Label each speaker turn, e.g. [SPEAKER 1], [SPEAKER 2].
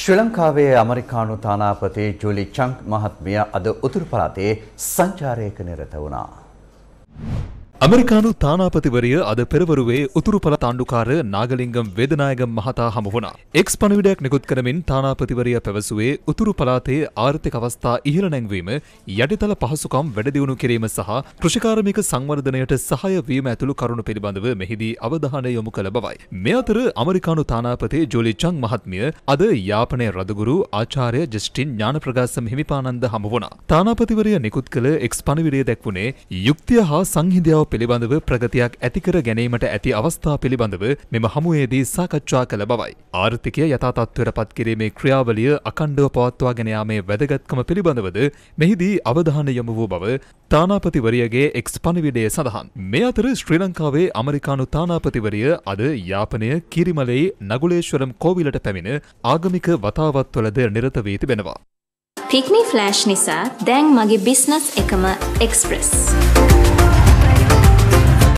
[SPEAKER 1] ශ්‍රී ලංකාවේ ඇමරිකානු තානාපති ජූලි චංක් මහත්මිය අද උතුරු පළාතේ සංචාරයක නිරත වුණා. ඇමරිකානු තානාපතිවරය අද
[SPEAKER 2] පෙරවරුවේ උතුරු පල තාණ්ඩුකාර නාගලින්ගම් වේදනායග මහතා හම වුණා. එක්ස් පණවිඩයක් නිකුත් කරමින් තානාපතිවරය පැවසුවේ උතුරු පලාතේ ආර්ථික අවස්ථා ඉහළ නැංවීම යටිතල පහසුකම් වැඩදියුණු කිරීම සහ කෘෂිකාර්මික සංවර්ධනයට සහය වීම ඇතුළු කරුණු පිළිබඳව මෙහිදී අවධානය යොමු කළ බවයි. මෙ අතර අමරිකානු තානාපති ජොලි චං මහත්මිය අද යාපනය රදගුරු ආචාර්ය ජස්ටින් ඥානප්‍රකාශම් හිමිපානන්ද හම වුණා. තානාපතිවරය නිකුත් කළ එක්ස් පණවිඩය දැක්වුණේ යුක්තිය හා සංහිදියාව පිළිබඳව ප්‍රගතියක් ඇතිකර ගැනීමට ඇති අවස්ථා පිළිබඳව මෙම හමුවේදී සාකච්ඡා කළ බවයි. ආර්ථිකය යථාතත්වයට පත්කිරීමේ ක්‍රියාවලිය අකණ්ඩව පවත්වා ගෙන යාමේ වැදගත්කම පිළිබඳවද මෙහිදී අවධානය යොමු වූ බව තානාපතිවරියගේ එක්ස් පණිවිඩයේ සඳහන්. මේ අතර ශ්‍රී ලංකාවේ අමරිකානු තානාපතිවරිය අද යාපනය කිරිමලෙයි නගුලේශ්වරම් කෝවිලට පැමිණ ආගමික වතාවත්වලද නිරත වී තිබෙනවා.
[SPEAKER 3] පික්මි ෆ්ලෑෂ් නිසා දැන් මගේ බිස්නස් එකම එක්ස්ප්‍රෙස්.